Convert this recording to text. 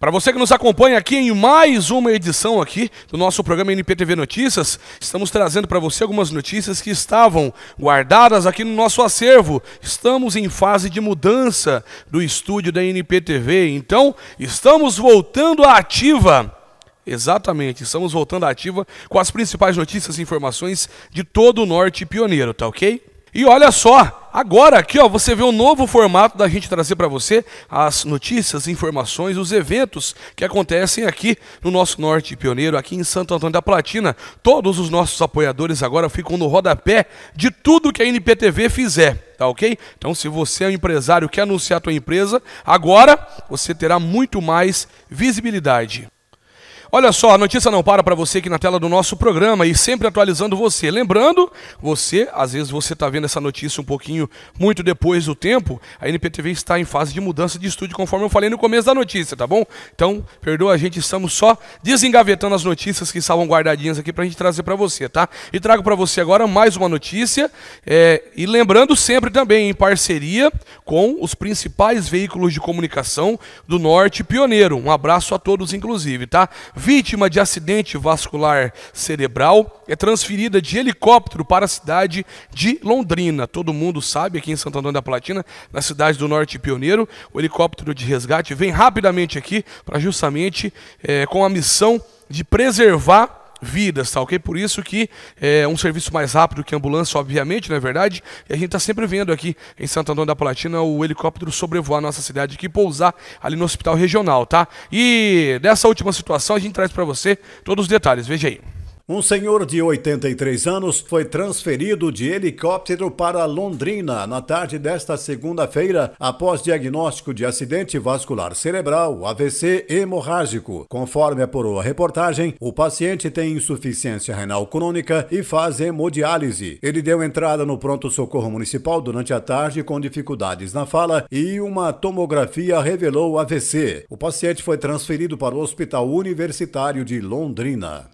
Para você que nos acompanha aqui em mais uma edição aqui do nosso programa NPTV Notícias, estamos trazendo para você algumas notícias que estavam guardadas aqui no nosso acervo. Estamos em fase de mudança do estúdio da NPTV, então estamos voltando à ativa. Exatamente, estamos voltando à ativa com as principais notícias e informações de todo o norte pioneiro, tá ok? E olha só, agora aqui ó, você vê o um novo formato da gente trazer para você as notícias, informações, os eventos que acontecem aqui no nosso Norte Pioneiro, aqui em Santo Antônio da Platina. Todos os nossos apoiadores agora ficam no rodapé de tudo que a NPTV fizer tá ok? Então, se você é um empresário que anunciar a tua empresa, agora você terá muito mais visibilidade. Olha só, a notícia não para para você aqui na tela do nosso programa e sempre atualizando você. Lembrando, você, às vezes você está vendo essa notícia um pouquinho muito depois do tempo, a NPTV está em fase de mudança de estúdio, conforme eu falei no começo da notícia, tá bom? Então, perdoa a gente, estamos só desengavetando as notícias que estavam guardadinhas aqui para a gente trazer para você, tá? E trago para você agora mais uma notícia é, e lembrando sempre também em parceria com os principais veículos de comunicação do Norte Pioneiro. Um abraço a todos, inclusive, tá? vítima de acidente vascular cerebral, é transferida de helicóptero para a cidade de Londrina. Todo mundo sabe, aqui em Santo Antônio da Platina, na cidade do Norte Pioneiro, o helicóptero de resgate vem rapidamente aqui para justamente é, com a missão de preservar vidas, tá ok? Por isso que é um serviço mais rápido que ambulância, obviamente, não é verdade? E a gente está sempre vendo aqui em Santo Antônio da Palatina o helicóptero sobrevoar nossa cidade aqui, pousar ali no hospital regional, tá? E dessa última situação a gente traz para você todos os detalhes, veja aí. Um senhor de 83 anos foi transferido de helicóptero para Londrina na tarde desta segunda-feira após diagnóstico de acidente vascular cerebral, AVC hemorrágico. Conforme apurou a reportagem, o paciente tem insuficiência renal crônica e faz hemodiálise. Ele deu entrada no pronto-socorro municipal durante a tarde com dificuldades na fala e uma tomografia revelou AVC. O paciente foi transferido para o Hospital Universitário de Londrina.